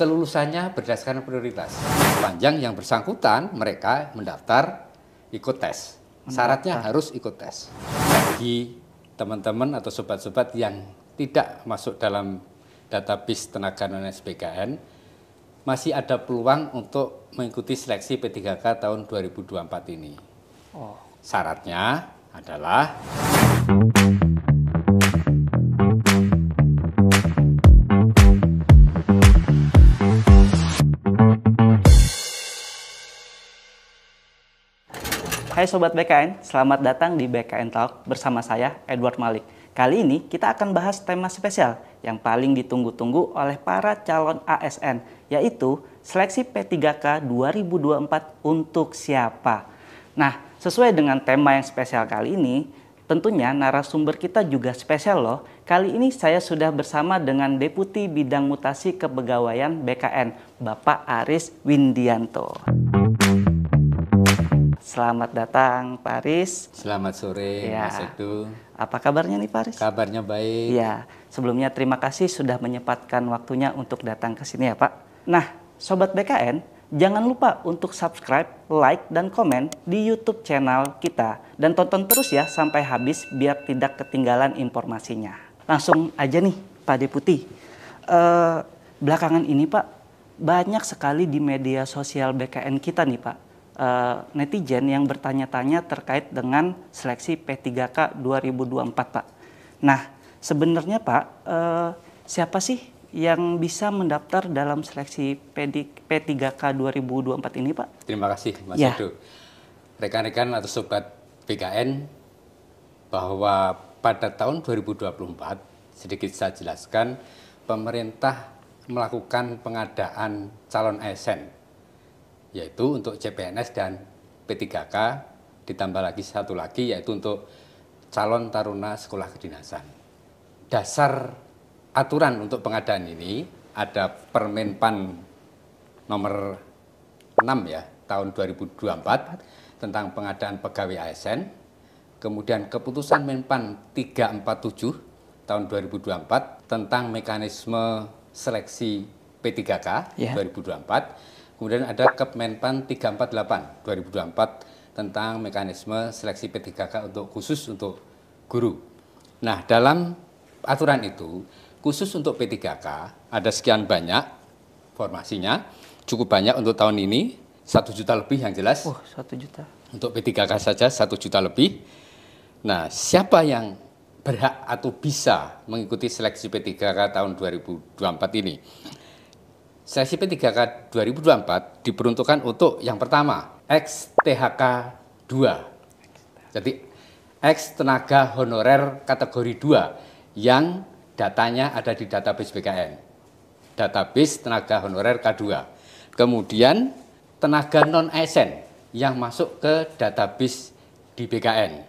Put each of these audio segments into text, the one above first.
kelulusannya berdasarkan prioritas. Panjang yang bersangkutan mereka mendaftar ikut tes. Syaratnya harus ikut tes. Bagi teman-teman atau sobat-sobat yang tidak masuk dalam database tenaga non SPKN masih ada peluang untuk mengikuti seleksi P3K tahun 2024 ini. Oh. Syaratnya adalah Hai Sobat BKN, selamat datang di BKN Talk bersama saya Edward Malik. Kali ini kita akan bahas tema spesial yang paling ditunggu-tunggu oleh para calon ASN, yaitu seleksi P3K 2024 untuk siapa. Nah, sesuai dengan tema yang spesial kali ini, Tentunya narasumber kita juga spesial loh. Kali ini saya sudah bersama dengan Deputi Bidang Mutasi Kepegawaian BKN, Bapak Aris Windianto. Selamat datang Paris. Selamat sore ya. Mas Edu. Apa kabarnya nih Paris? Kabarnya baik. Ya, sebelumnya terima kasih sudah menyempatkan waktunya untuk datang ke sini ya Pak. Nah, Sobat BKN, jangan lupa untuk subscribe, like, dan komen di YouTube channel kita. Dan tonton terus ya sampai habis biar tidak ketinggalan informasinya. Langsung aja nih Pak Deputi. Uh, belakangan ini Pak, banyak sekali di media sosial BKN kita nih Pak uh, netizen yang bertanya-tanya terkait dengan seleksi P3K 2024, Pak. Nah, sebenarnya Pak, uh, siapa sih yang bisa mendaftar dalam seleksi P3K 2024 ini, Pak? Terima kasih, Mas ya. Rekan-rekan atau sobat PKN, bahwa pada tahun 2024, sedikit saya jelaskan, pemerintah melakukan pengadaan calon ASN yaitu untuk CPNS dan P3K ditambah lagi satu lagi yaitu untuk calon taruna sekolah kedinasan. Dasar aturan untuk pengadaan ini ada Permenpan nomor 6 ya tahun 2024 tentang pengadaan pegawai ASN. Kemudian keputusan Menpan 347 tahun 2024 tentang mekanisme seleksi P3K yeah. 2024 Kemudian ada Kepmenpan 348 2024 tentang mekanisme seleksi P3K untuk khusus untuk guru. Nah, dalam aturan itu khusus untuk P3K ada sekian banyak formasinya, cukup banyak untuk tahun ini satu juta lebih yang jelas. Oh, satu juta. Untuk P3K saja satu juta lebih. Nah, siapa yang berhak atau bisa mengikuti seleksi P3K tahun 2024 ini? Seleksi P3K 2024 diperuntukkan untuk yang pertama XTHK THK 2. Jadi X tenaga honorer kategori 2 yang datanya ada di database BKN. Database tenaga honorer K2. Kemudian tenaga non ASN yang masuk ke database di BKN.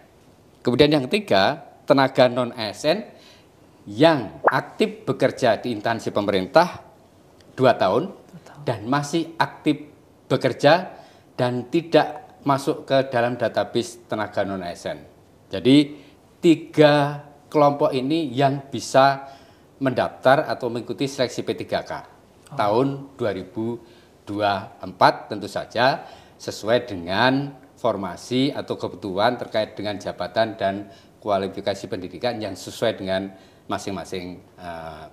Kemudian yang ketiga, tenaga non ASN yang aktif bekerja di instansi pemerintah dua tahun, dan masih aktif bekerja dan tidak masuk ke dalam database tenaga non ASN. Jadi tiga kelompok ini yang bisa mendaftar atau mengikuti seleksi P3K oh. tahun 2024 tentu saja sesuai dengan formasi atau kebutuhan terkait dengan jabatan dan kualifikasi pendidikan yang sesuai dengan masing-masing uh,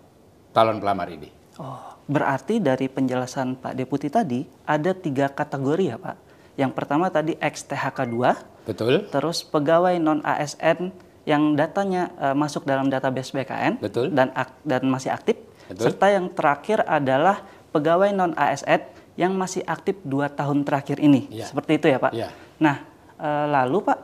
calon pelamar ini. Oh. Berarti dari penjelasan Pak Deputi tadi ada tiga kategori ya Pak. Yang pertama tadi XTHK 2. Betul. Terus pegawai non ASN yang datanya uh, masuk dalam database BKN Betul. dan ak dan masih aktif. Betul. Serta yang terakhir adalah pegawai non ASN yang masih aktif dua tahun terakhir ini. Ya. Seperti itu ya Pak. Ya. Nah uh, lalu Pak,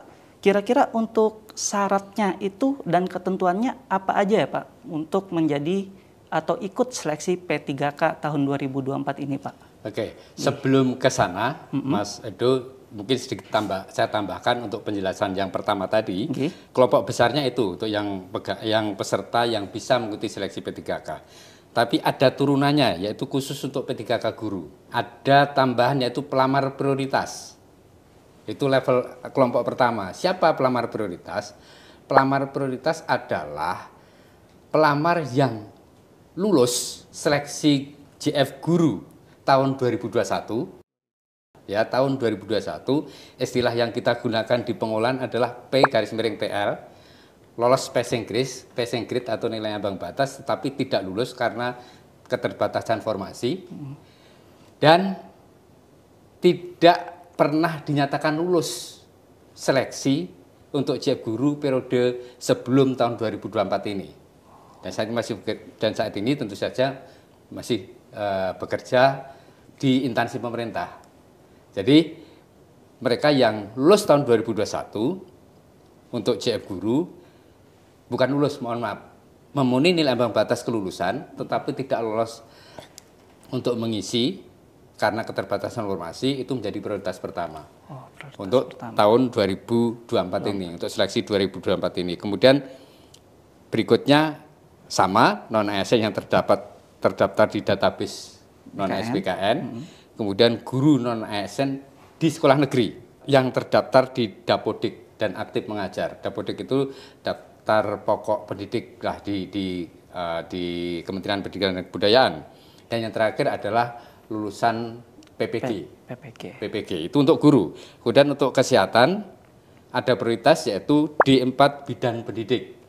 kira-kira untuk syaratnya itu dan ketentuannya apa aja ya Pak untuk menjadi atau ikut seleksi P3K tahun 2024 ini, Pak. Oke, sebelum ke sana, mm -hmm. Mas Edo mungkin sedikit tambah saya tambahkan untuk penjelasan yang pertama tadi. Okay. Kelompok besarnya itu untuk yang yang peserta yang bisa mengikuti seleksi P3K. Tapi ada turunannya yaitu khusus untuk P3K guru. Ada tambahan yaitu pelamar prioritas. Itu level kelompok pertama. Siapa pelamar prioritas? Pelamar prioritas adalah pelamar yang lulus seleksi JF Guru tahun 2021 ya tahun 2021 istilah yang kita gunakan di pengolahan adalah P garis miring PL lolos passing grade, passing grade atau nilai ambang batas tetapi tidak lulus karena keterbatasan formasi dan tidak pernah dinyatakan lulus seleksi untuk JF Guru periode sebelum tahun 2024 ini dan saat ini masih dan saat ini tentu saja masih uh, bekerja di instansi pemerintah. Jadi mereka yang lulus tahun 2021 untuk CF Guru bukan lulus, mohon maaf, memenuhi nilai ambang batas kelulusan tetapi tidak lolos untuk mengisi karena keterbatasan formasi itu menjadi prioritas pertama oh, prioritas untuk pertama. tahun 2024 oh. ini untuk seleksi 2024 ini. Kemudian berikutnya sama non ASN yang terdapat terdaftar di database non SPKN, -hmm. kemudian guru non ASN di sekolah negeri yang terdaftar di Dapodik dan aktif mengajar. Dapodik itu daftar pokok pendidik lah di di uh, di Kementerian Pendidikan dan Kebudayaan. Dan yang terakhir adalah lulusan PPG. PPG. PPG itu untuk guru. Kemudian untuk kesehatan ada prioritas yaitu di empat bidang pendidik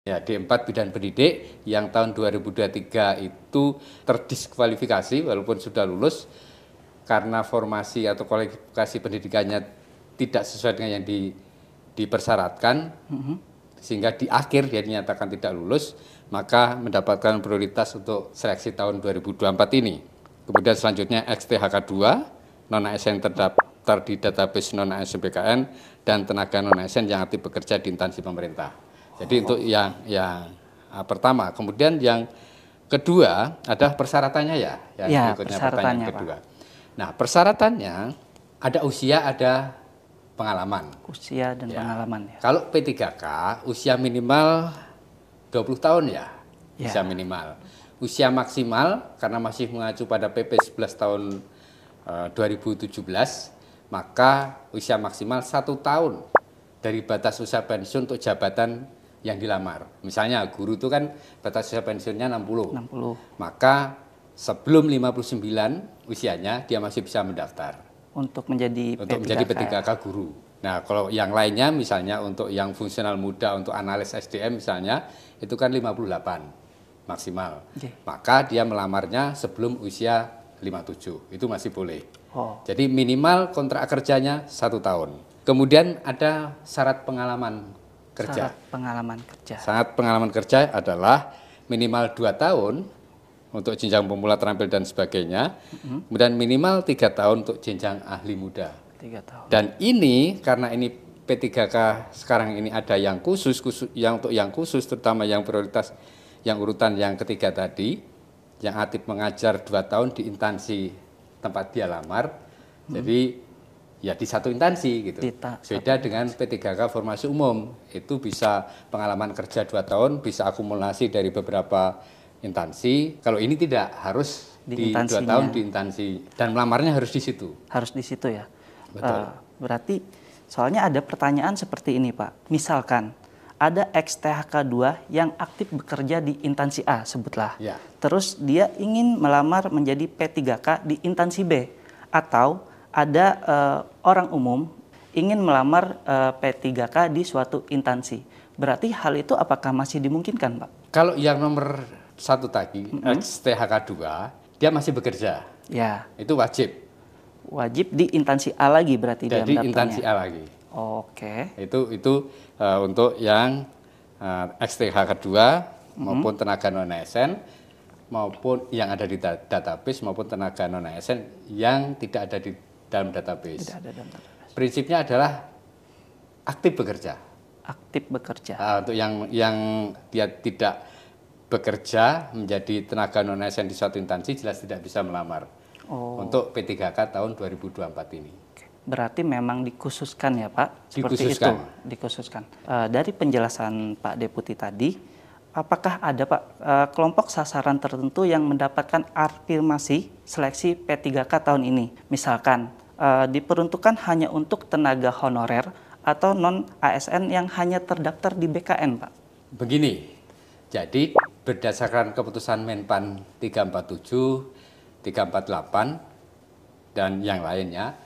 Ya, D4 bidan pendidik yang tahun 2023 itu terdiskualifikasi walaupun sudah lulus karena formasi atau kualifikasi pendidikannya tidak sesuai dengan yang di, dipersyaratkan mm -hmm. sehingga di akhir dia dinyatakan tidak lulus maka mendapatkan prioritas untuk seleksi tahun 2024 ini. Kemudian selanjutnya XTHK2 non ASN terdaftar di database non ASN BKN dan tenaga non ASN yang aktif bekerja di instansi pemerintah. Jadi untuk yang yang uh, pertama, kemudian yang kedua ada persyaratannya ya, ya, ya persyaratannya kedua. Nah persyaratannya ada usia, ada pengalaman. Usia dan ya. pengalaman. Ya. Kalau P3K usia minimal 20 tahun ya, ya. usia minimal. Usia maksimal karena masih mengacu pada PP 11 tahun eh, uh, 2017 maka usia maksimal satu tahun dari batas usia pensiun untuk jabatan yang dilamar. Misalnya guru itu kan batas usia pensiunnya 60. 60. Maka sebelum 59 usianya dia masih bisa mendaftar untuk menjadi untuk P3K. menjadi P3K guru. Nah, kalau yang lainnya misalnya untuk yang fungsional muda untuk analis SDM misalnya itu kan 58 maksimal. Okay. Maka dia melamarnya sebelum usia 57. Itu masih boleh. Oh. Jadi minimal kontrak kerjanya satu tahun. Kemudian ada syarat pengalaman kerja. Syarat pengalaman kerja. Syarat pengalaman kerja adalah minimal 2 tahun untuk jenjang pemula terampil dan sebagainya. Mm-hmm. Kemudian minimal tiga tahun untuk jenjang ahli muda. Tiga tahun. Dan ini karena ini P3K sekarang ini ada yang khusus, khusus yang untuk yang khusus terutama yang prioritas yang urutan yang ketiga tadi yang aktif mengajar dua tahun di instansi tempat dia lamar. Mm-hmm. Jadi ya di satu instansi gitu. Dita, Beda dengan P3K formasi umum, itu bisa pengalaman kerja dua tahun, bisa akumulasi dari beberapa instansi. Kalau ini tidak harus di, di dua tahun di instansi dan melamarnya harus di situ. Harus di situ ya. Betul. Uh, berarti soalnya ada pertanyaan seperti ini Pak. Misalkan ada XTHK 2 yang aktif bekerja di instansi A sebutlah. Ya. Terus dia ingin melamar menjadi P3K di instansi B atau ada uh, orang umum ingin melamar uh, eh, P3K di suatu instansi. Berarti hal itu apakah masih dimungkinkan, Pak? Kalau yang nomor satu tadi, mm -hmm. STHK 2, dia masih bekerja. Ya. Itu wajib. Wajib di instansi A lagi berarti Jadi dia instansi A lagi. Oke. Okay. Itu itu uh, untuk yang uh, STHK 2 mm -hmm. maupun tenaga non ASN maupun yang ada di database maupun tenaga non ASN yang tidak ada di dalam database. Tidak ada dalam database. Prinsipnya adalah aktif bekerja. Aktif bekerja. Nah, untuk yang yang dia tidak bekerja menjadi tenaga non asn di suatu instansi jelas tidak bisa melamar. Oh. Untuk P3K tahun 2024 ini. Berarti memang dikhususkan ya Pak? Seperti dikhususkan. itu, dikhususkan. Uh, dari penjelasan Pak Deputi tadi, apakah ada Pak eh, kelompok sasaran tertentu yang mendapatkan afirmasi seleksi P3K tahun ini? Misalkan uh, diperuntukkan hanya untuk tenaga honorer atau non ASN yang hanya terdaftar di BKN, Pak. Begini. Jadi berdasarkan keputusan Menpan 347, 348 dan yang lainnya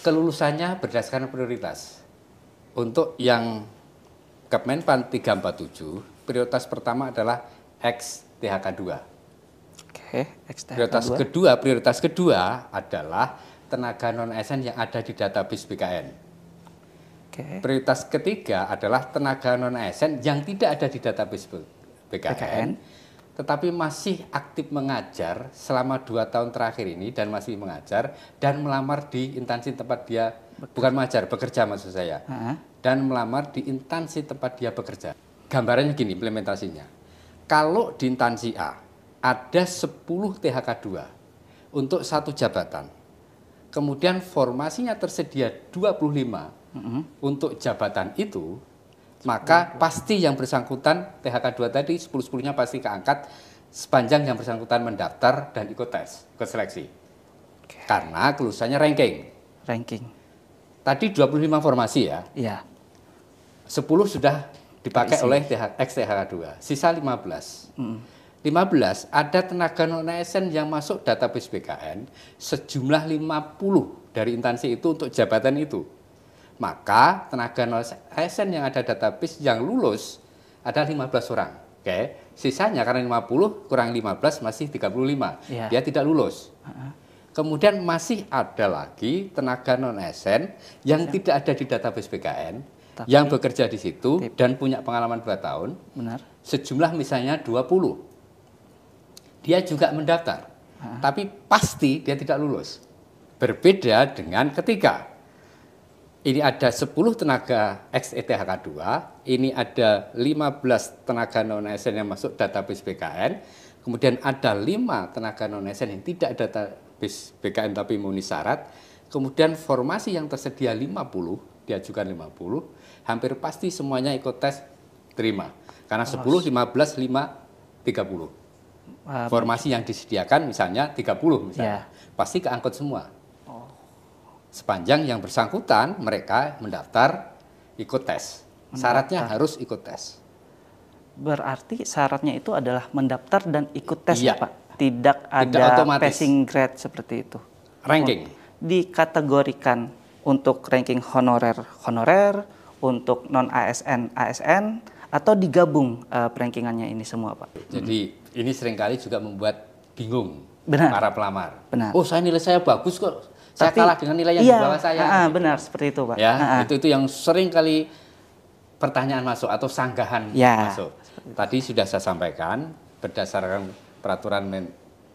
kelulusannya berdasarkan prioritas. Untuk yang Kemenpan 347, prioritas pertama adalah X THK 2. Oke, okay, X THK prioritas 2. kedua, prioritas kedua adalah tenaga non ASN yang ada di database BKN. Okay. Prioritas ketiga adalah tenaga non ASN yang tidak ada di database BKN, BKN, tetapi masih aktif mengajar selama dua tahun terakhir ini dan masih mengajar dan melamar di instansi tempat dia bekerja. bukan mengajar bekerja maksud saya uh dan melamar di instansi tempat dia bekerja. Gambarannya gini implementasinya. Kalau di instansi A ada 10 THK 2 untuk satu jabatan kemudian formasinya tersedia 25 mm -hmm. untuk jabatan itu, maka pasti yang bersangkutan THK 2 tadi 10-10-nya pasti keangkat sepanjang yang bersangkutan mendaftar dan ikut tes, ikut seleksi. Okay. Karena kelulusannya ranking. Ranking. Tadi 25 formasi ya. Iya. 10 sudah dipakai oleh TH, ex THK 2, sisa 15. Mm -hmm. 15 ada tenaga non ASN yang masuk database BKN sejumlah 50 dari instansi itu untuk jabatan itu. Maka tenaga non ASN yang ada database yang lulus ada 15 orang. Oke. Sisanya karena 50 kurang 15 masih 35. Yeah. Iya. Dia tidak lulus. Kemudian masih ada lagi tenaga non ASN yang iya. tidak ada di database BKN tapi yang bekerja di situ tip. dan punya pengalaman 2 tahun. Benar. Sejumlah misalnya 20 dia juga mendaftar. Hah? Tapi pasti dia tidak lulus. Berbeda dengan ketika ini ada 10 tenaga ex-ETHK2, ini ada 15 tenaga non-ASN yang masuk database BKN, kemudian ada 5 tenaga non-ASN yang tidak database BKN tapi memenuhi syarat, kemudian formasi yang tersedia 50, diajukan 50, hampir pasti semuanya ikut tes terima. Karena 10, 15, 5, 30 uh, formasi yang disediakan misalnya 30 misalnya, yeah. pasti keangkut semua. Oh. Sepanjang yang bersangkutan mereka mendaftar ikut tes. Mendaftar. Syaratnya harus ikut tes. Berarti syaratnya itu adalah mendaftar dan ikut tes, iya. Ya, Pak. Tidak ada otomatis. passing grade seperti itu. Ranking. Hmm. Dikategorikan untuk ranking honorer honorer, untuk non ASN ASN atau digabung uh, perankingannya ini semua, Pak. Jadi ini seringkali juga membuat bingung benar. para pelamar. Benar. Oh, saya nilai saya bagus kok. Saya kalah dengan nilai yang iya, di bawah saya. Iya, benar seperti itu, Pak. Ya, aa. itu itu yang sering kali pertanyaan masuk atau sanggahan ya. masuk. Tadi sudah saya sampaikan berdasarkan peraturan men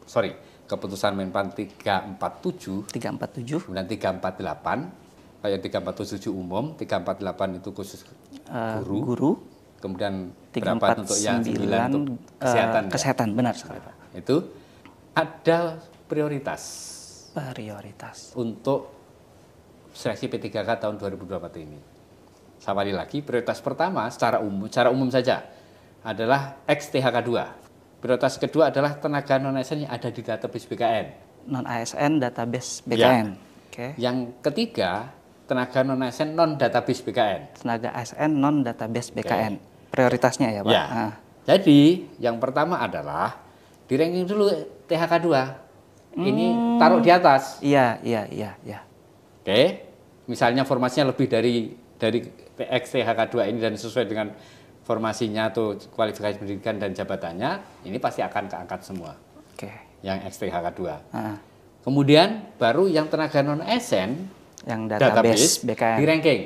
sorry, keputusan Menpan 347 347 kemudian 348 kayak 347 umum, 348 itu khusus uh, guru, guru kemudian 3, berapa 4, untuk yang 9, untuk kesehatan. Uh, kesehatan, ya? benar sekali Pak. itu ada prioritas. Prioritas. Untuk seleksi P3K tahun 2024 ini. sama lagi, prioritas pertama secara umum, secara umum saja adalah XTHK2. Prioritas kedua adalah tenaga non-ASN yang ada di database BKN. Non-ASN database BKN. Ya. Okay. Yang ketiga, tenaga non ASN non database BKN. Tenaga ASN non database BKN. Okay prioritasnya ya Pak. Ya. Ah. Jadi yang pertama adalah di ranking dulu THK 2. Hmm. Ini taruh di atas. Iya, iya, iya, iya. Oke. Misalnya formasinya lebih dari dari PX THK 2 ini dan sesuai dengan formasinya atau kualifikasi pendidikan dan jabatannya, ini pasti akan keangkat semua. Oke. Yang XTHK 2. Ah. Kemudian baru yang tenaga non sn yang database, database BKN. di ranking.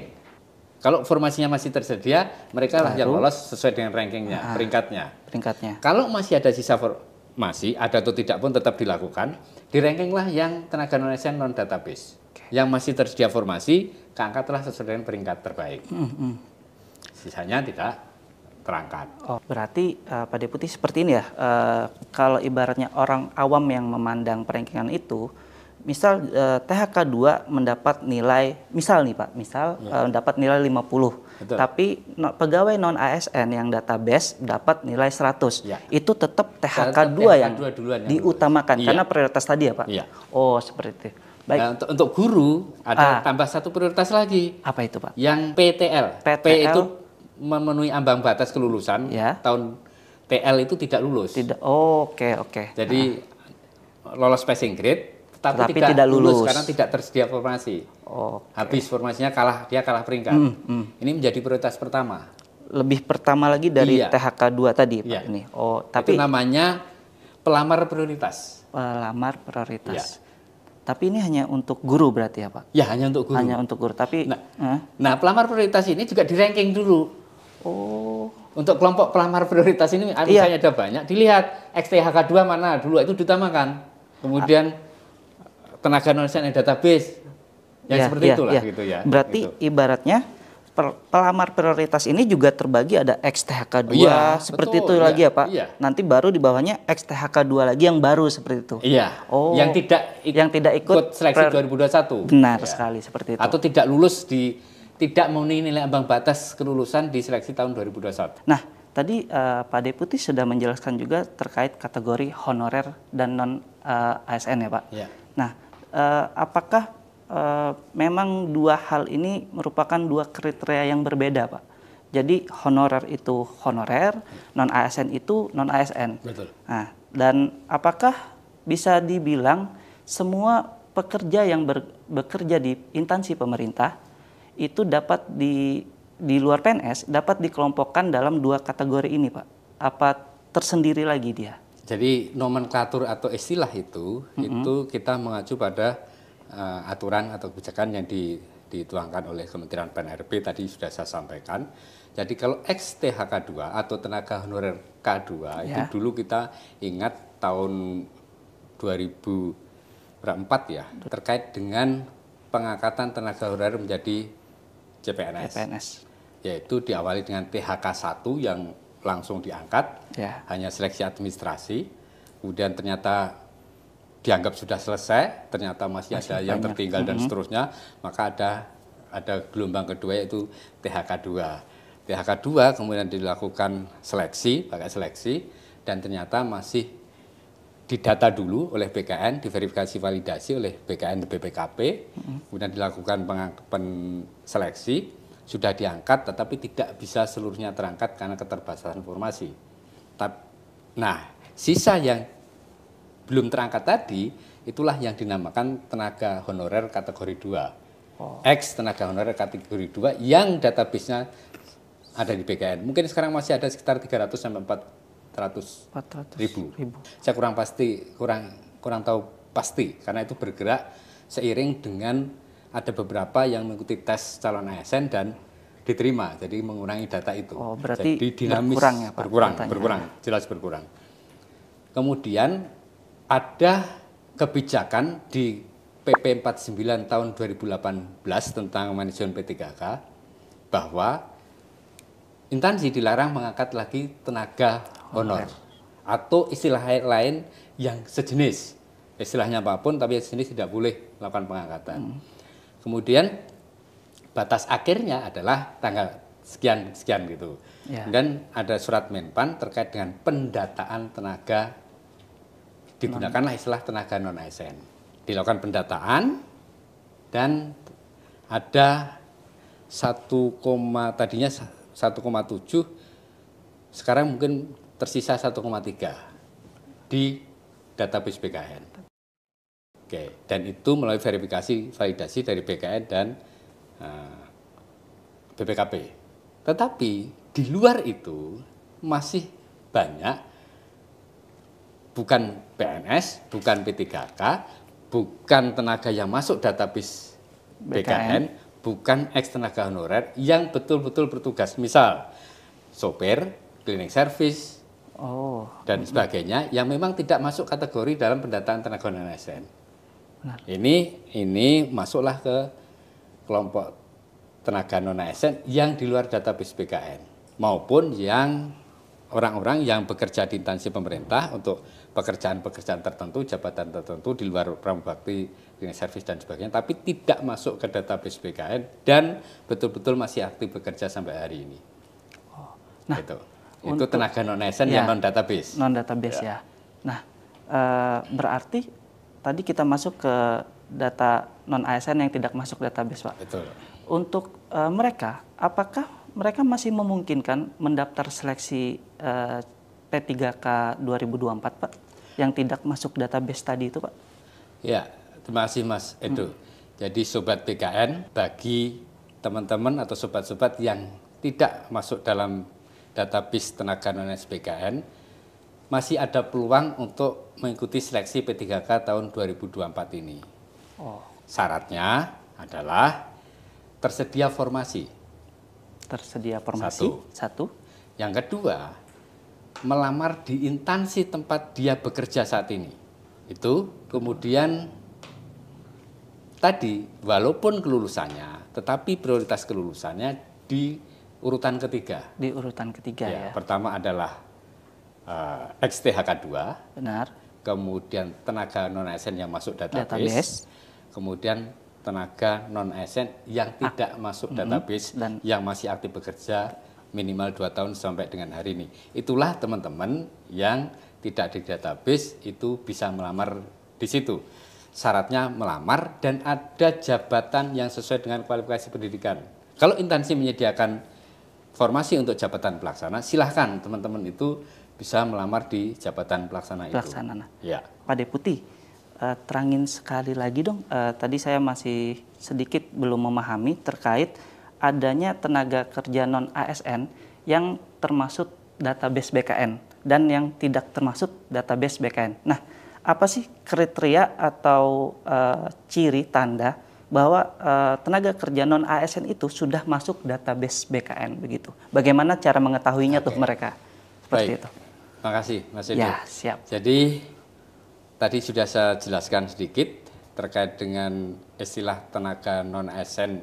Kalau formasinya masih tersedia, mereka lah yang lolos sesuai dengan rankingnya, nah, peringkatnya. Peringkatnya. Kalau masih ada sisa formasi, ada atau tidak pun tetap dilakukan. Di rankinglah yang tenaga non asn non database. Okay. Yang masih tersedia formasi, keangkatlah sesuai dengan peringkat terbaik. Mm -hmm. Sisanya tidak terangkat. Oh, berarti uh, Pak Deputi seperti ini ya. Uh, kalau ibaratnya orang awam yang memandang perengkingan itu, misal eh, THK 2 mendapat nilai misal nih Pak, misal ya. eh, mendapat nilai 50. Betul. Tapi no, pegawai non ASN yang database dapat nilai 100. Ya. Itu tetap THK, dua 2 yang, yang diutamakan ya. karena prioritas tadi ya Pak. Ya. Oh, seperti itu. Baik. Nah, untuk, untuk guru ada ah. tambah satu prioritas lagi. Apa itu Pak? Yang PTL. PTL. P itu memenuhi ambang batas kelulusan ya. tahun TL itu tidak lulus. Tidak. Oke, oh, oke. Okay, okay. Jadi ah. lolos passing grade tapi, tapi tidak, tidak lulus. lulus karena tidak tersedia formasi. Oh, okay. Habis formasinya kalah, dia kalah peringkat. Mm, mm. Ini menjadi prioritas pertama. Lebih pertama lagi dari iya. THK 2 tadi Pak iya. ini. Oh, tapi itu namanya pelamar prioritas. Pelamar prioritas. Iya. Tapi ini hanya untuk guru berarti ya Pak? Ya hanya untuk guru. Hanya untuk guru. Tapi nah, eh? nah pelamar prioritas ini juga di ranking dulu. Oh. Untuk kelompok pelamar prioritas ini iya. misalnya ada banyak. Dilihat XTHK 2 mana dulu itu ditamakan. Kemudian tenaga non-asn yang database yang ya, seperti ya, itulah ya. gitu ya. Berarti gitu. ibaratnya per, pelamar prioritas ini juga terbagi ada XTHK2 oh, iya, seperti betul, itu iya, lagi ya Pak. Iya. Nanti baru di bawahnya XTHK2 lagi yang baru seperti itu. Iya. Oh. Yang tidak ik- yang tidak ikut, ikut seleksi 2021. Benar ya. sekali seperti itu. Atau tidak lulus di tidak memenuhi nilai ambang batas kelulusan di seleksi tahun 2021. Nah, tadi uh, Pak Deputi sudah menjelaskan juga terkait kategori honorer dan non uh, eh, ASN ya Pak. Iya. Nah, uh, apakah uh, memang dua hal ini merupakan dua kriteria yang berbeda, Pak? Jadi honorer itu honorer, non ASN itu non ASN. Betul. Nah, dan apakah bisa dibilang semua pekerja yang ber, bekerja di instansi pemerintah itu dapat di di luar PNS dapat dikelompokkan dalam dua kategori ini, Pak? Apa tersendiri lagi dia? Jadi nomenklatur atau istilah itu mm-hmm. itu kita mengacu pada uh, aturan atau kebijakan yang di, dituangkan oleh Kementerian Pan tadi sudah saya sampaikan. Jadi kalau XTHK2 atau tenaga honorer K2 yeah. itu dulu kita ingat tahun 2004 ya terkait dengan pengangkatan tenaga honorer menjadi CPNS. CPNS. Yaitu diawali dengan THK1 yang langsung diangkat, ya. hanya seleksi administrasi. Kemudian ternyata dianggap sudah selesai, ternyata masih, masih ada banyak. yang tertinggal mm -hmm. dan seterusnya, maka ada ada gelombang kedua yaitu THK 2. THK 2 kemudian dilakukan seleksi, pakai seleksi dan ternyata masih didata dulu oleh BKN, diverifikasi validasi oleh BKN dan BPKP, mm -hmm. kemudian dilakukan pen seleksi sudah diangkat tetapi tidak bisa seluruhnya terangkat karena keterbatasan informasi. Nah, sisa yang belum terangkat tadi itulah yang dinamakan tenaga honorer kategori 2. Oh. X tenaga honorer kategori 2 yang database-nya ada di BKN. Mungkin sekarang masih ada sekitar 300 sampai 400, 400 ribu. ribu. Saya kurang pasti kurang kurang tahu pasti karena itu bergerak seiring dengan ada beberapa yang mengikuti tes calon ASN dan diterima, jadi mengurangi data itu. Oh, berarti jadi dinamis berkurang ya, Pak, berkurang, berkurang, jelas berkurang. Kemudian ada kebijakan di PP 49 tahun 2018 tentang manajemen P3K bahwa instansi dilarang mengangkat lagi tenaga oh, honor oh, atau istilah lain yang sejenis. Istilahnya apapun tapi sejenis tidak boleh melakukan pengangkatan. Hmm Kemudian batas akhirnya adalah tanggal sekian sekian gitu. Ya. Dan ada surat Menpan terkait dengan pendataan tenaga digunakanlah istilah tenaga non ASN. Dilakukan pendataan dan ada 1, tadinya 1,7 sekarang mungkin tersisa 1,3 di database BKN. Oke, dan itu melalui verifikasi validasi dari BKN dan uh, eh, BPKP. Tetapi di luar itu masih banyak bukan PNS, bukan P3K, bukan tenaga yang masuk database BKN, BKN bukan ex tenaga honorer yang betul-betul bertugas. Misal sopir, cleaning service, oh. dan sebagainya yang memang tidak masuk kategori dalam pendataan tenaga non ASN. Benar. Ini ini masuklah ke kelompok tenaga non ASN yang di luar database BKN maupun yang orang-orang yang bekerja di instansi pemerintah untuk pekerjaan-pekerjaan tertentu, jabatan tertentu di luar pramugari, dengan servis dan sebagainya, tapi tidak masuk ke database BKN dan betul-betul masih aktif bekerja sampai hari ini. Oh. Nah, gitu. itu, itu tenaga non ASN ya, yang non database. Non database ya. ya. Nah, eh, berarti tadi kita masuk ke data non ASN yang tidak masuk database, Pak. Betul. Untuk uh, mereka, apakah mereka masih memungkinkan mendaftar seleksi uh, P3K 2024, Pak? Yang tidak masuk database tadi itu, Pak? Ya, terima kasih Mas Edo. Hmm. Jadi sobat PKN bagi teman-teman atau sobat-sobat yang tidak masuk dalam database tenaga non SPKN masih ada peluang untuk mengikuti seleksi P3K tahun 2024 ini. Oh. Syaratnya adalah tersedia formasi. Tersedia formasi. Satu. Satu. Yang kedua, melamar di instansi tempat dia bekerja saat ini. Itu kemudian tadi walaupun kelulusannya, tetapi prioritas kelulusannya di urutan ketiga. Di urutan ketiga ya. ya. Pertama adalah uh, eh, XTHK2. Benar. Kemudian tenaga non ASN yang masuk database. database. Kemudian tenaga non ASN yang ah. tidak masuk database Dan, yang masih aktif bekerja minimal 2 tahun sampai dengan hari ini. Itulah teman-teman yang tidak di database itu bisa melamar di situ. Syaratnya melamar dan ada jabatan yang sesuai dengan kualifikasi pendidikan. Kalau intansi menyediakan formasi untuk jabatan pelaksana, silahkan teman-teman itu bisa melamar di jabatan pelaksana, pelaksana. itu. Nah, ya. Pak Deputi, eh, terangin sekali lagi dong. Eh, tadi saya masih sedikit belum memahami terkait adanya tenaga kerja non ASN yang termasuk database BKN dan yang tidak termasuk database BKN. Nah, apa sih kriteria atau uh, ciri tanda bahwa uh, tenaga kerja non ASN itu sudah masuk database BKN begitu? Bagaimana cara mengetahuinya okay. tuh mereka? Seperti Baik. itu. Terima kasih Mas Edo. Ya, siap. Jadi tadi sudah saya jelaskan sedikit terkait dengan istilah tenaga non ASN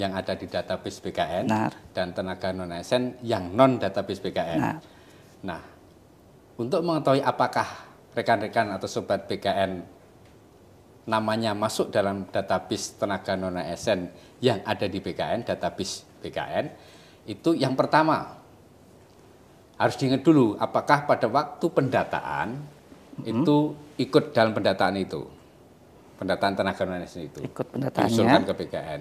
yang ada di database BKN Benar. dan tenaga non ASN yang non database BKN. Benar. Nah, untuk mengetahui apakah rekan-rekan atau sobat BKN namanya masuk dalam database tenaga non ASN yang ada di BKN, database BKN, itu yang pertama harus diingat dulu apakah pada waktu pendataan hmm. itu ikut dalam pendataan itu. Pendataan tenaga non-asn itu. Ikut pendataannya. Diusulkan ke PKN.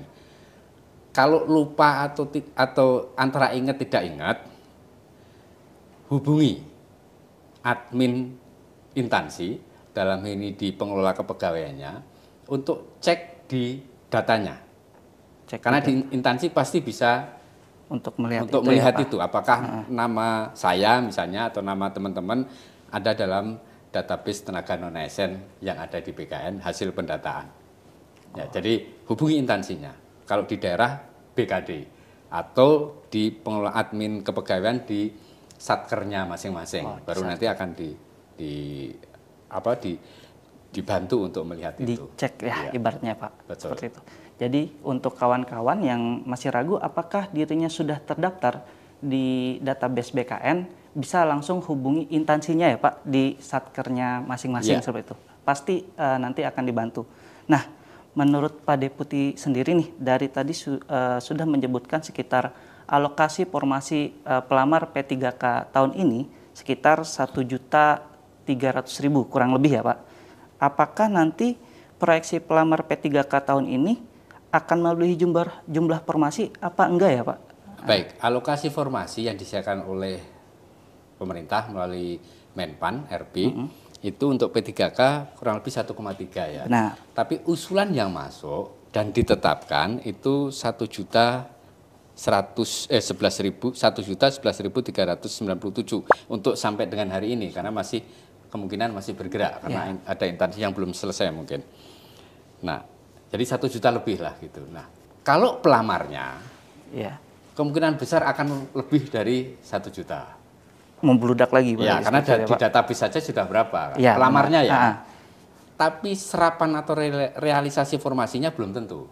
Kalau lupa atau atau antara ingat tidak ingat hubungi admin intansi dalam ini di pengelola kepegawaiannya untuk cek di datanya. Cek Karena data. di intansi pasti bisa untuk melihat untuk itu melihat ya, itu apakah uh. nama saya misalnya atau nama teman-teman ada dalam database tenaga non ASN yang ada di BKN hasil pendataan ya oh. jadi hubungi intansinya. kalau di daerah BKD atau di pengelola admin kepegawaian di satkernya masing-masing oh, baru satker. nanti akan di di apa di dibantu untuk melihat dicek itu dicek ya, ya ibaratnya pak Betul. seperti itu jadi untuk kawan-kawan yang masih ragu apakah dirinya sudah terdaftar di database BKN, bisa langsung hubungi intansinya ya Pak di satkernya masing-masing yeah. seperti itu. Pasti uh, nanti akan dibantu. Nah, menurut Pak Deputi sendiri nih dari tadi su uh, sudah menyebutkan sekitar alokasi formasi uh, pelamar P3K tahun ini sekitar satu juta ratus ribu kurang lebih ya Pak. Apakah nanti proyeksi pelamar P3K tahun ini akan melalui jumlah jumlah formasi apa enggak ya Pak? Baik, alokasi formasi yang disiapkan oleh pemerintah melalui Menpan RP mm -hmm. itu untuk P3K kurang lebih 1,3 ya. Nah, tapi usulan yang masuk dan ditetapkan itu 1 juta 100 eh sebelas ribu 1 juta 11.397 untuk sampai dengan hari ini karena masih kemungkinan masih bergerak karena yeah. ada intansi yang belum selesai mungkin. Nah, jadi satu juta lebih lah gitu. Nah, kalau pelamarnya, ya. kemungkinan besar akan lebih dari satu juta. Membludak lagi. Ya, iya, karena da ya, di database saja sudah berapa. Ya, pelamarnya ya. Nah. Tapi serapan atau realisasi formasinya belum tentu.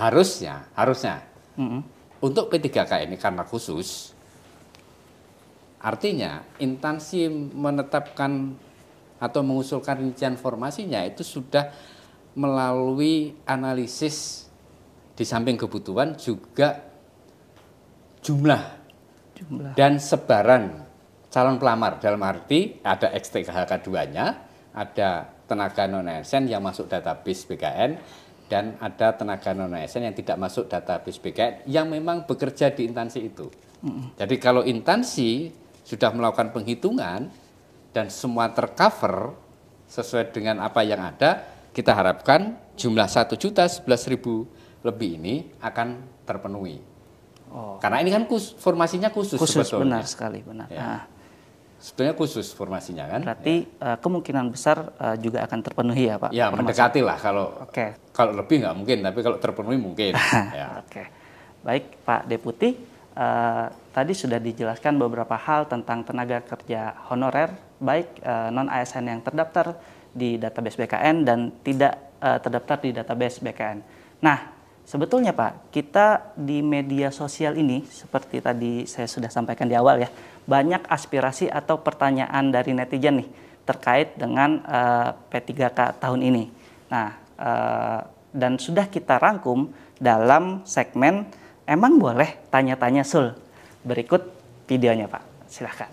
Harusnya, harusnya. Mm -hmm. Untuk P3K ini karena khusus, Artinya, instansi menetapkan atau mengusulkan rincian formasinya itu sudah melalui analisis di samping kebutuhan juga jumlah, jumlah. dan sebaran calon pelamar dalam arti ada xtkhk 2 ada tenaga non ASN yang masuk database BKN dan ada tenaga non ASN yang tidak masuk database BKN yang memang bekerja di instansi itu. Mm. Jadi kalau instansi sudah melakukan penghitungan dan semua tercover sesuai dengan apa yang ada, kita harapkan jumlah satu juta sebelas ribu lebih ini akan terpenuhi. Oh. Karena ini kan kus, formasinya khusus. Khusus sebetulnya. benar sekali benar. Ya. Nah. Sebetulnya khusus formasinya kan. Berarti ya. uh, kemungkinan besar uh, juga akan terpenuhi ya pak. Ya Formasi. mendekati lah kalau okay. kalau lebih nggak mungkin tapi kalau terpenuhi mungkin. ya. Oke, okay. baik Pak Deputi. Uh, tadi sudah dijelaskan beberapa hal tentang tenaga kerja honorer baik uh, non ASN yang terdaftar di database BKN dan tidak uh, terdaftar di database BKN. Nah, sebetulnya Pak, kita di media sosial ini seperti tadi saya sudah sampaikan di awal ya, banyak aspirasi atau pertanyaan dari netizen nih terkait dengan uh, eh, P3K tahun ini. Nah, uh, dan sudah kita rangkum dalam segmen emang boleh tanya-tanya Sul. Berikut videonya Pak, silahkan.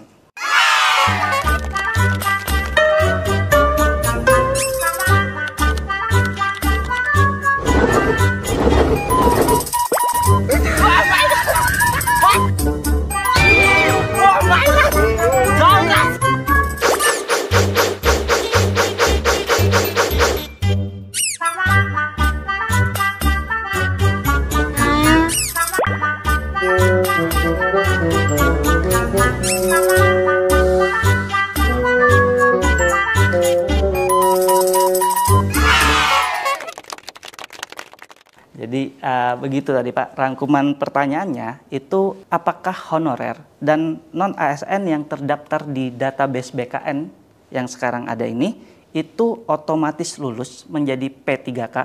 begitu tadi Pak. Rangkuman pertanyaannya itu apakah honorer dan non ASN yang terdaftar di database BKN yang sekarang ada ini itu otomatis lulus menjadi P3K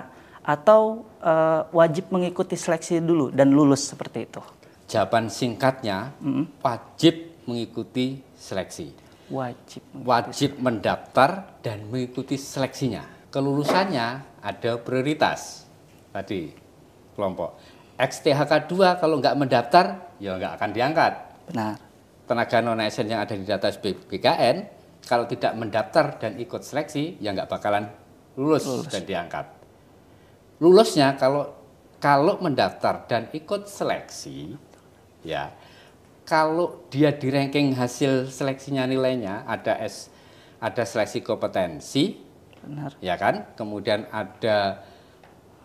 atau e, wajib mengikuti seleksi dulu dan lulus seperti itu? Jawaban singkatnya mm -hmm. wajib mengikuti seleksi. Wajib. Mengikuti wajib mendaftar dan mengikuti seleksinya. Kelulusannya ada prioritas tadi kelompok. XTHK2 kalau nggak mendaftar, ya nggak akan diangkat. Benar. Tenaga non asn yang ada di data BKN, kalau tidak mendaftar dan ikut seleksi, ya nggak bakalan lulus, lulus dan diangkat. Lulusnya kalau kalau mendaftar dan ikut seleksi, ya kalau dia di ranking hasil seleksinya nilainya ada S, ada seleksi kompetensi, Benar. ya kan, kemudian ada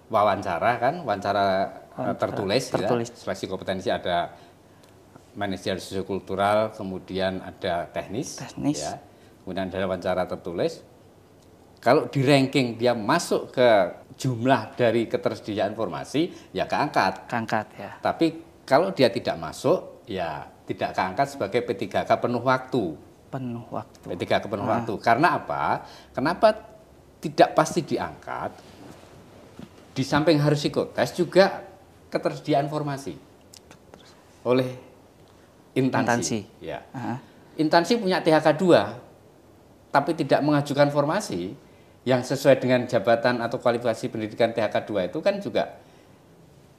wawancara kan, wawancara, eh, wawancara tertulis, ya. tertulis. Ya. seleksi kompetensi ada manajer sosiokultural, kemudian ada teknis, teknis. Ya. kemudian ada wawancara tertulis. Kalau di ranking dia masuk ke jumlah dari ketersediaan informasi, ya keangkat. Keangkat ya. Tapi kalau dia tidak masuk, ya tidak keangkat sebagai P3K penuh waktu. Penuh waktu. P3K penuh nah. waktu. Karena apa? Kenapa tidak pasti diangkat? di samping harus ikut tes juga ketersediaan formasi oleh intansi. intansi. Ya. Uh-huh. Intansi punya THK 2 tapi tidak mengajukan formasi yang sesuai dengan jabatan atau kualifikasi pendidikan THK 2 itu kan juga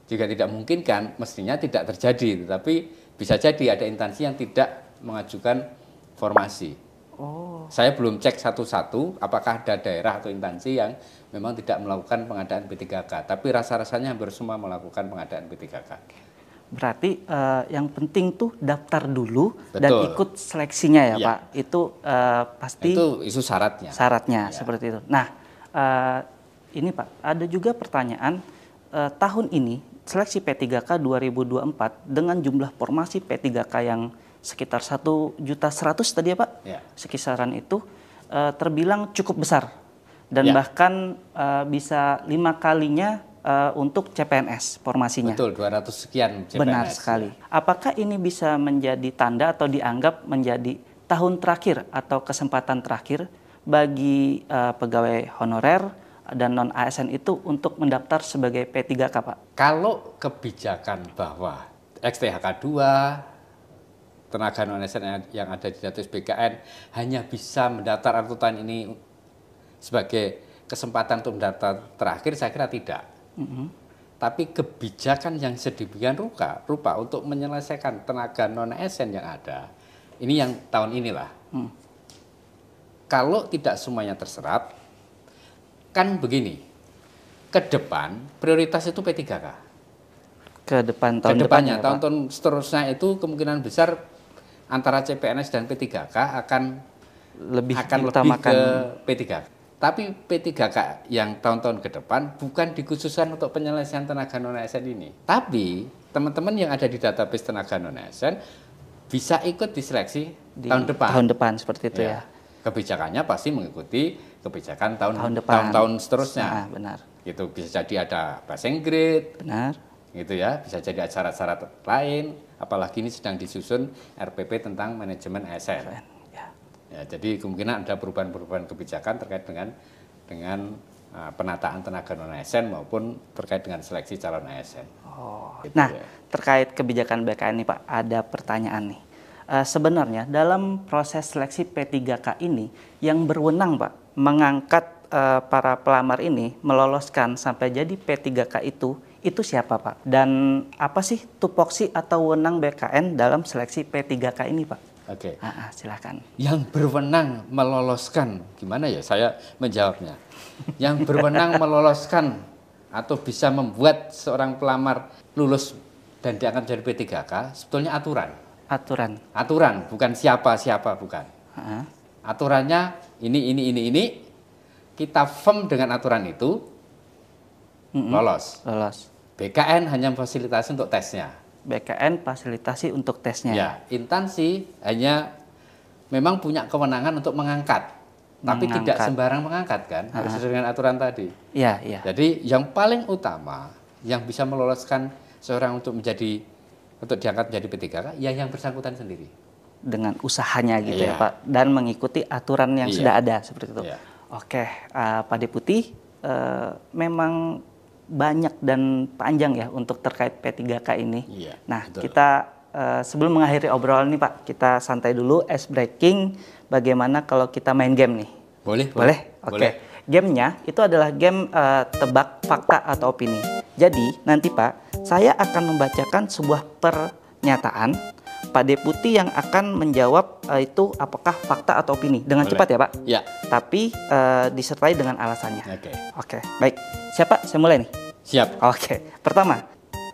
juga tidak mungkin kan mestinya tidak terjadi tapi bisa jadi ada intansi yang tidak mengajukan formasi. Oh. Saya belum cek satu-satu apakah ada daerah atau instansi yang memang tidak melakukan pengadaan P3K, tapi rasa-rasanya hampir semua melakukan pengadaan P3K. Berarti uh, yang penting tuh daftar dulu Betul. dan ikut seleksinya ya, ya. Pak. Itu uh, pasti Itu isu syaratnya. Syaratnya ya. seperti itu. Nah, uh, ini Pak, ada juga pertanyaan uh, tahun ini seleksi P3K 2024 dengan jumlah formasi P3K yang sekitar satu juta seratus tadi ya Pak. Ya. Sekisaran itu uh, terbilang cukup besar dan ya. bahkan uh, bisa lima kalinya uh, untuk CPNS formasinya. Betul, 200 sekian CPNS. Benar ya. sekali. Apakah ini bisa menjadi tanda atau dianggap menjadi tahun terakhir atau kesempatan terakhir bagi uh, pegawai honorer dan non ASN itu untuk mendaftar sebagai P3K, Pak? Kalau kebijakan bahwa XTHK 2 tenaga non asn yang ada di database BKN hanya bisa mendaftar angkutan ini sebagai kesempatan untuk mendaftar terakhir saya kira tidak. Mm -hmm. Tapi kebijakan yang sedemikian rupa, rupa untuk menyelesaikan tenaga non asn yang ada ini yang tahun inilah. Mm. Kalau tidak semuanya terserap, kan begini, ke depan prioritas itu P3K. Ke depan tahun ke depannya tahun-tahun seterusnya itu kemungkinan besar antara CPNS dan P3K akan lebih akan lebih ke P3K. Tapi P3K yang tahun-tahun ke depan bukan dikhususkan untuk penyelesaian tenaga non ASN ini. Tapi teman-teman yang ada di database tenaga non ASN bisa ikut diseleksi di tahun depan. Tahun depan seperti itu ya. ya. Kebijakannya pasti mengikuti kebijakan tahun tahun tahun-tahun seterusnya. Nah, benar. Gitu bisa jadi ada passing grade. Benar gitu ya bisa jadi acara-acara lain apalagi ini sedang disusun RPP tentang manajemen ASN ya. ya. jadi kemungkinan ada perubahan-perubahan kebijakan terkait dengan dengan uh, penataan tenaga non ASN maupun terkait dengan seleksi calon ASN oh gitu nah ya. terkait kebijakan BKN ini Pak ada pertanyaan nih uh, sebenarnya dalam proses seleksi P3K ini yang berwenang Pak mengangkat e, para pelamar ini meloloskan sampai jadi P3K itu itu siapa Pak? Dan apa sih tupoksi atau wenang BKN dalam seleksi P3K ini Pak? Oke. Okay. Ah, ah, silakan. Yang berwenang meloloskan, gimana ya saya menjawabnya? Yang berwenang meloloskan atau bisa membuat seorang pelamar lulus dan akan jadi P3K, sebetulnya aturan. Aturan. Aturan, bukan siapa-siapa, bukan. Ah, ah. Aturannya ini, ini, ini, ini. Kita firm dengan aturan itu, mm-hmm. lolos. Lolos. BKN hanya fasilitasi untuk tesnya. BKN fasilitasi untuk tesnya. Ya, intansi hanya memang punya kewenangan untuk mengangkat, mengangkat. tapi tidak sembarang mengangkat kan, harus sesuai dengan aturan tadi. Iya, iya. Jadi yang paling utama yang bisa meloloskan seorang untuk menjadi untuk diangkat menjadi P3K ya yang bersangkutan sendiri dengan usahanya gitu yeah. ya iya. Pak dan mengikuti aturan yang yeah. sudah ada seperti itu. Yeah. Oke, uh, Pak Deputi, uh, memang banyak dan panjang ya untuk terkait P3K ini. Iya, nah, betul. kita uh, sebelum mengakhiri obrolan ini Pak, kita santai dulu s breaking bagaimana kalau kita main game nih. Boleh, boleh. Oke. Okay. Gamenya itu adalah game uh, tebak fakta atau opini. Jadi, nanti Pak, saya akan membacakan sebuah pernyataan Pak Deputi yang akan menjawab uh, itu apakah fakta atau opini dengan Boleh. cepat ya Pak. Ya. Tapi uh, disertai dengan alasannya. Oke. Okay. Oke. Okay. Baik. Siapa? Saya mulai nih. Siap. Oke. Okay. Pertama,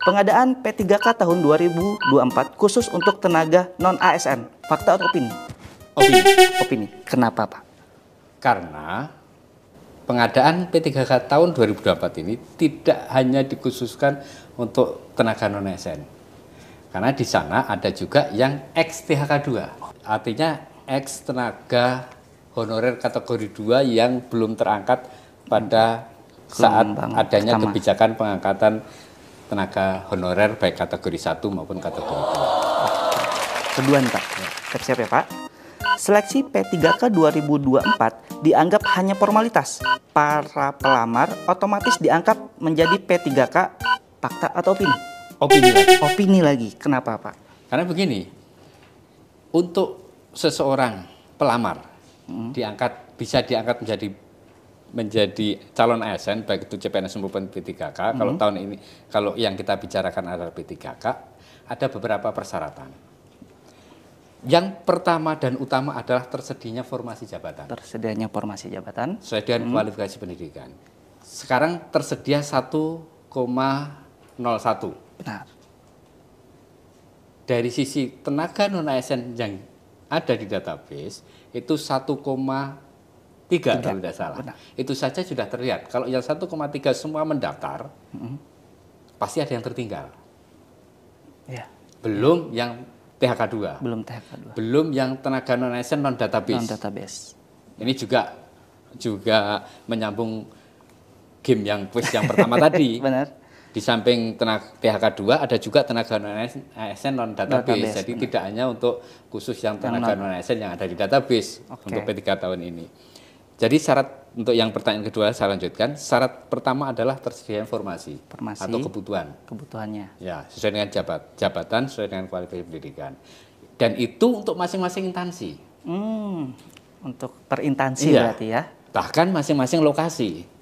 pengadaan P3K tahun 2024 khusus untuk tenaga non ASN. Fakta atau opini? Opini. Opini. Kenapa Pak? Karena pengadaan P3K tahun 2024 ini tidak hanya dikhususkan untuk tenaga non ASN karena di sana ada juga yang XTHK2. Artinya ex tenaga honorer kategori 2 yang belum terangkat pada saat adanya kebijakan pengangkatan tenaga honorer baik kategori 1 maupun kategori 2. Kedua nih Pak. Siap-siap ya Pak. Seleksi P3K 2024 dianggap hanya formalitas. Para pelamar otomatis dianggap menjadi P3K fakta atau opini. Opini lagi. Opini lagi. Kenapa Pak? Karena begini, untuk seseorang pelamar hmm. diangkat bisa diangkat menjadi menjadi calon ASN baik itu CPNS maupun P3K. Hmm. Kalau tahun ini kalau yang kita bicarakan adalah P3K, ada beberapa persyaratan. Yang pertama dan utama adalah tersedianya formasi jabatan. Tersedianya formasi jabatan. Sesuai dengan hmm. kualifikasi pendidikan. Sekarang tersedia 1,01 Benar. Dari sisi tenaga non ASN yang ada di database itu 1,3 kalau tidak salah. Benar. Itu saja sudah terlihat. Kalau yang 1,3 semua mendaftar, mm -hmm. pasti ada yang tertinggal. Ya. Belum ya. yang THK 2. Belum THK 2. Belum yang tenaga non ASN non database. Non database. Ini juga juga menyambung game yang quiz yang pertama tadi. Benar di samping tenaga PHK 2 ada juga tenaga non ASN non database. database Jadi benar. tidak hanya untuk khusus yang tenaga non ASN yang ada di database okay. untuk P3 tahun ini. Jadi syarat untuk yang pertanyaan kedua saya lanjutkan. Syarat pertama adalah tersedia informasi, informasi atau kebutuhan. Kebutuhannya. Ya, sesuai dengan jabat, jabatan, sesuai dengan kualifikasi pendidikan. Dan itu untuk masing-masing instansi. Hmm, untuk perintansi iya. berarti ya. Bahkan masing-masing lokasi.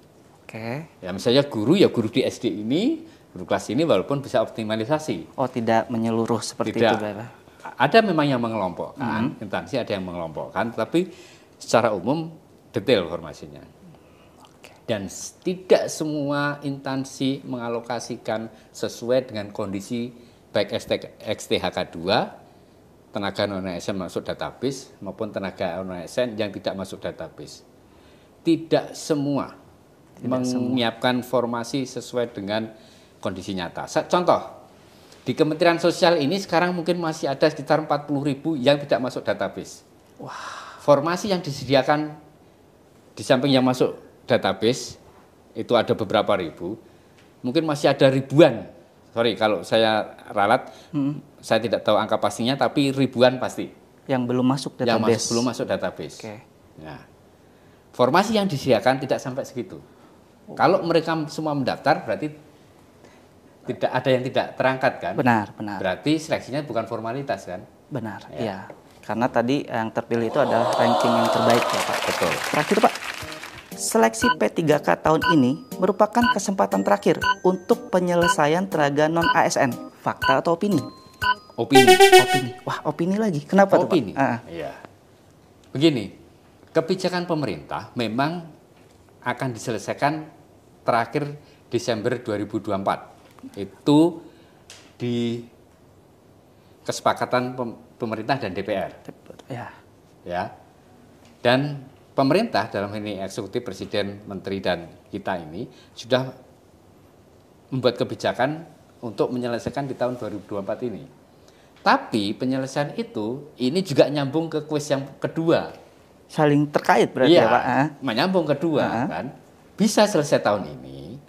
Oke. Okay. Ya misalnya guru ya guru di SD ini, guru kelas ini walaupun bisa optimalisasi. Oh, tidak menyeluruh seperti tidak. itu, Bapak. Ada memang yang mengelompokkan, mm-hmm. instansi ada yang mengelompokkan, tapi secara umum detail formasinya. Okay. Dan tidak semua instansi mengalokasikan sesuai dengan kondisi baik XTHK2 tenaga non ASN masuk database maupun tenaga non ASN yang tidak masuk database. Tidak semua tidak menyiapkan semua. formasi sesuai dengan kondisi nyata. Contoh, di Kementerian Sosial ini sekarang mungkin masih ada sekitar 40 ribu yang tidak masuk database. Wah. Formasi yang disediakan di samping yang masuk database itu ada beberapa ribu, mungkin masih ada ribuan. Sorry kalau saya ralat, hmm. saya tidak tahu angka pastinya, tapi ribuan pasti. Yang belum masuk database. Yang belum masuk database. Okay. Ya. Nah, formasi yang disediakan tidak sampai segitu. Kalau mereka semua mendaftar berarti tidak ada yang tidak terangkat kan? Benar, benar. Berarti seleksinya bukan formalitas kan? Benar, ya. iya. Karena tadi yang terpilih itu adalah ranking yang terbaik ya Pak. Betul. Terakhir Pak, seleksi P3K tahun ini merupakan kesempatan terakhir untuk penyelesaian tenaga non ASN. Fakta atau opini? Opini. Opini. Wah, opini lagi. Kenapa opini. tuh Pak? Opini. Ah. Iya. Begini, kebijakan pemerintah memang akan diselesaikan terakhir Desember 2024. Itu di kesepakatan pemerintah dan DPR. Ya. Ya. Dan pemerintah dalam ini eksekutif presiden, menteri dan kita ini sudah membuat kebijakan untuk menyelesaikan di tahun 2024 ini. Tapi penyelesaian itu ini juga nyambung ke kuis yang kedua saling terkait berarti ya, ya Pak. Menyambung kedua kan bisa selesai tahun ini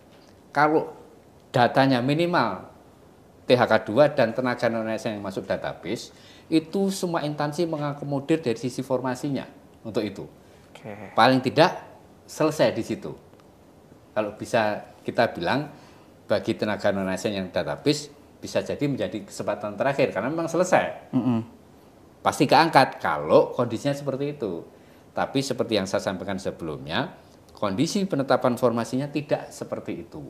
kalau datanya minimal THK2 dan tenaga non asn yang masuk database itu semua instansi mengakomodir dari sisi formasinya untuk itu. Okay. Paling tidak selesai di situ. Kalau bisa kita bilang bagi tenaga non asn yang database bisa jadi menjadi kesempatan terakhir karena memang selesai. Mm -hmm. Pasti keangkat kalau kondisinya seperti itu. Tapi seperti yang saya sampaikan sebelumnya, kondisi penetapan formasinya tidak seperti itu.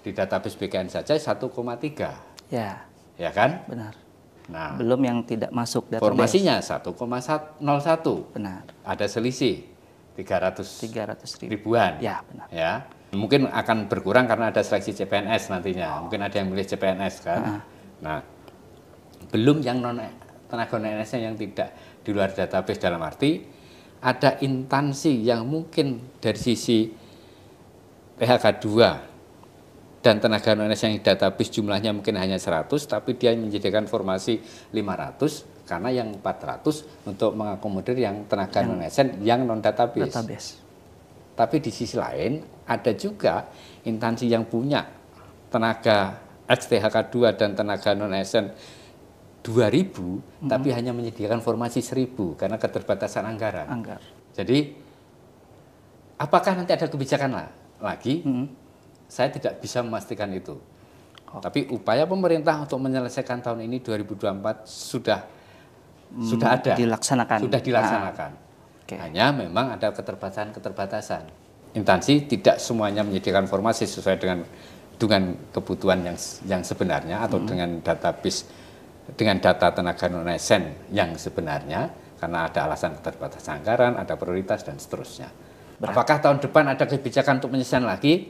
Di database BKN saja 1,3. Ya. Ya kan? Benar. Nah, belum yang tidak masuk database. Formasinya 1,01. Benar. Ada selisih 300 300 ribu. ribuan. Ya, benar. Ya. Mungkin akan berkurang karena ada seleksi CPNS nantinya. Mungkin ada yang milih CPNS kan. Nah, Nah, belum yang non tenaga non yang tidak di luar database dalam arti ada instansi yang mungkin dari sisi PHK 2 dan tenaga non yang di database jumlahnya mungkin hanya 100 tapi dia menyediakan formasi 500 karena yang 400 untuk mengakomodir yang tenaga non asn yang non database. database. Tapi di sisi lain ada juga instansi yang punya tenaga ex PHK 2 dan tenaga non asn 2000 hmm. tapi hanya menyediakan formasi 1000 karena keterbatasan anggaran. Anggar. Jadi apakah nanti ada kebijakan lah, lagi? Hmm. Saya tidak bisa memastikan itu. Oh. Tapi upaya pemerintah untuk menyelesaikan tahun ini 2024 sudah mm, sudah ada. Dilaksanakan. Sudah dilaksanakan. Nah, okay. Hanya memang ada keterbatasan-keterbatasan. intensi tidak semuanya menyediakan formasi sesuai dengan dengan kebutuhan yang yang sebenarnya atau hmm. dengan database dengan data tenaga non-asn yang sebenarnya karena ada alasan keterbatasan anggaran, ada prioritas dan seterusnya. Berat. Apakah tahun depan ada kebijakan untuk menyesuaikan lagi?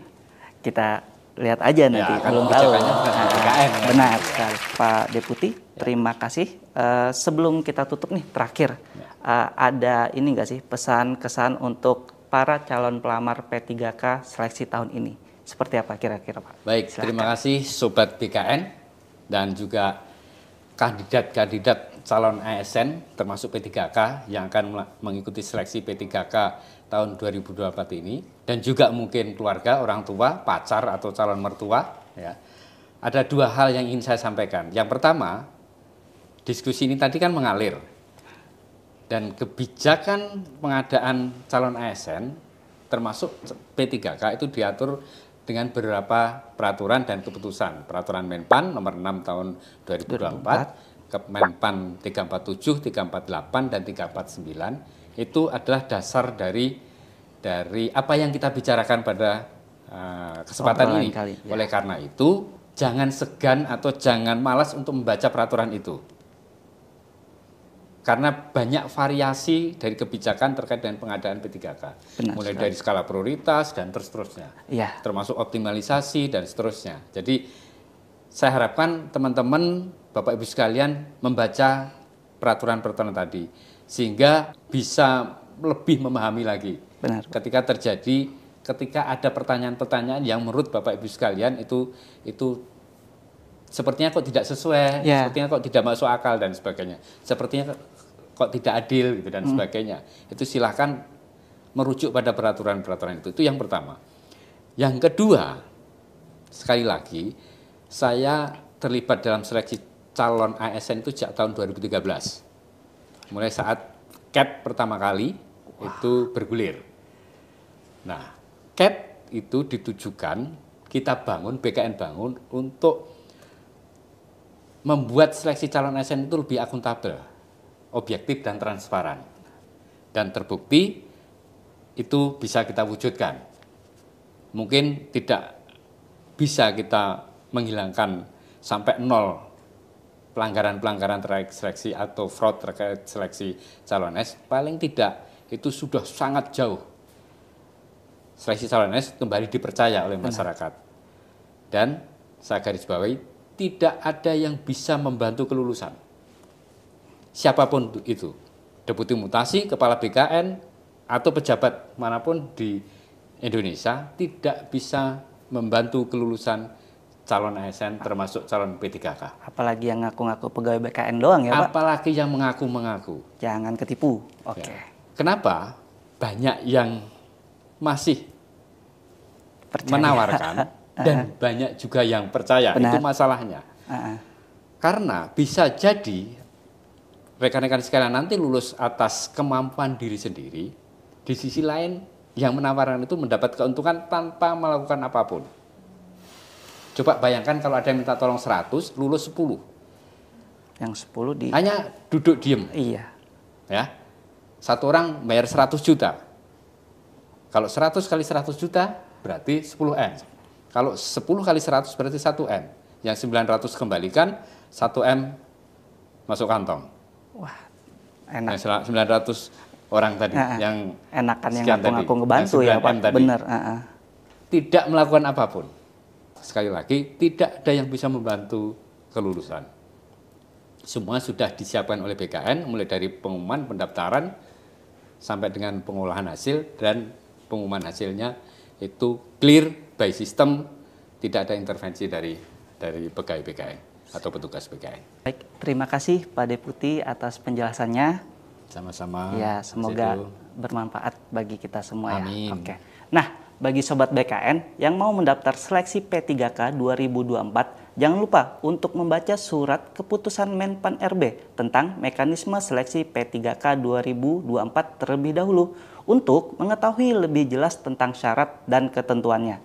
Kita lihat aja ya, nanti. Ya, kebijakannya bukan Nah, BKN, ya. benar ya. sekali, Pak Deputi. Terima kasih. Uh, sebelum kita tutup nih, terakhir uh, ada ini nggak sih pesan kesan untuk para calon pelamar P3K seleksi tahun ini? Seperti apa kira-kira Pak? Baik, Silahkan. terima kasih Sobat BKN dan juga kandidat-kandidat calon ASN termasuk P3K yang akan mengikuti seleksi P3K tahun 2024 ini dan juga mungkin keluarga, orang tua, pacar atau calon mertua ya. Ada dua hal yang ingin saya sampaikan. Yang pertama, diskusi ini tadi kan mengalir. Dan kebijakan pengadaan calon ASN termasuk P3K itu diatur dengan beberapa peraturan dan keputusan. Peraturan Menpan nomor 6 tahun 2024, 2024. Kemenpan 347, 348 dan 349 itu adalah dasar dari dari apa yang kita bicarakan pada uh, kesempatan Obrolan ini. Kali, ya. Oleh karena itu, jangan segan atau jangan malas untuk membaca peraturan itu karena banyak variasi dari kebijakan terkait dengan pengadaan P3K, Benar, mulai sekali. dari skala prioritas dan terus terusnya, ya. termasuk optimalisasi dan seterusnya. Jadi saya harapkan teman-teman, bapak ibu sekalian membaca peraturan-peraturan tadi sehingga bisa lebih memahami lagi. Benar. Ketika terjadi, ketika ada pertanyaan-pertanyaan yang menurut bapak ibu sekalian itu itu sepertinya kok tidak sesuai, yeah. sepertinya kok tidak masuk akal dan sebagainya. Sepertinya kok tidak adil gitu dan hmm. sebagainya. Itu silahkan merujuk pada peraturan-peraturan itu. Itu yang pertama. Yang kedua, sekali lagi saya terlibat dalam seleksi calon ASN itu sejak tahun 2013. Mulai saat cap pertama kali wow. itu bergulir. Nah, cap itu ditujukan kita bangun BKN bangun untuk membuat seleksi calon ASN itu lebih akuntabel objektif dan transparan. Dan terbukti itu bisa kita wujudkan. Mungkin tidak bisa kita menghilangkan sampai nol pelanggaran-pelanggaran terkait seleksi atau fraud terkait seleksi calon S, paling tidak itu sudah sangat jauh. Seleksi calon S kembali dipercaya oleh masyarakat. Dan saya garis bawahi, tidak ada yang bisa membantu kelulusan siapapun itu, deputi mutasi, kepala BKN, atau pejabat manapun di Indonesia tidak bisa membantu kelulusan calon ASN termasuk calon P3K. Apalagi yang ngaku-ngaku pegawai BKN doang ya Pak? Apalagi yang mengaku-mengaku. Jangan ketipu. Ya. Oke. Okay. Kenapa banyak yang masih percaya. menawarkan dan banyak juga yang percaya. Benar. Itu masalahnya. Karena bisa jadi rekan-rekan sekalian nanti lulus atas kemampuan diri sendiri, di sisi lain yang menawarkan itu mendapat keuntungan tanpa melakukan apapun. Coba bayangkan kalau ada yang minta tolong 100, lulus 10. Yang 10 di hanya duduk diem. Iya. Ya. Satu orang bayar 100 juta. Kalau 100 kali 100 juta berarti 10 M. Kalau 10 kali 100 berarti 1 M. Yang 900 kembalikan, 1 M masuk kantong. Wah, nah, enak. Nah, 900 orang tadi uh, yang enakan yang ngaku-ngaku ngebantu ya Pak. Tadi, Bener. Uh, uh. Tidak melakukan apapun. Sekali lagi, tidak ada yang bisa membantu kelulusan. Semua sudah disiapkan oleh BKN, mulai dari pengumuman, pendaftaran, sampai dengan pengolahan hasil, dan pengumuman hasilnya itu clear by system, tidak ada intervensi dari dari pegawai BKN atau petugas PKN. Baik, terima kasih Pak Deputi atas penjelasannya. Sama-sama. Ya, semoga Situ. bermanfaat bagi kita semua ya. Amin. ya. Oke. Nah, bagi sobat BKN yang mau mendaftar seleksi P3K 2024, jangan lupa untuk membaca surat keputusan Menpan RB tentang mekanisme seleksi P3K 2024 terlebih dahulu untuk mengetahui lebih jelas tentang syarat dan ketentuannya.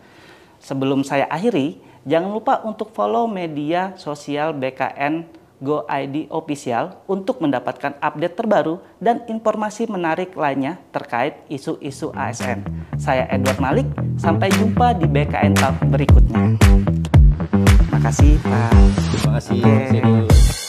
Sebelum saya akhiri, Jangan lupa untuk follow media sosial BKN Go ID Official untuk mendapatkan update terbaru dan informasi menarik lainnya terkait isu-isu ASN. Saya Edward Malik, sampai jumpa di BKN Talk berikutnya. Terima kasih Pak. Terima kasih. Okay.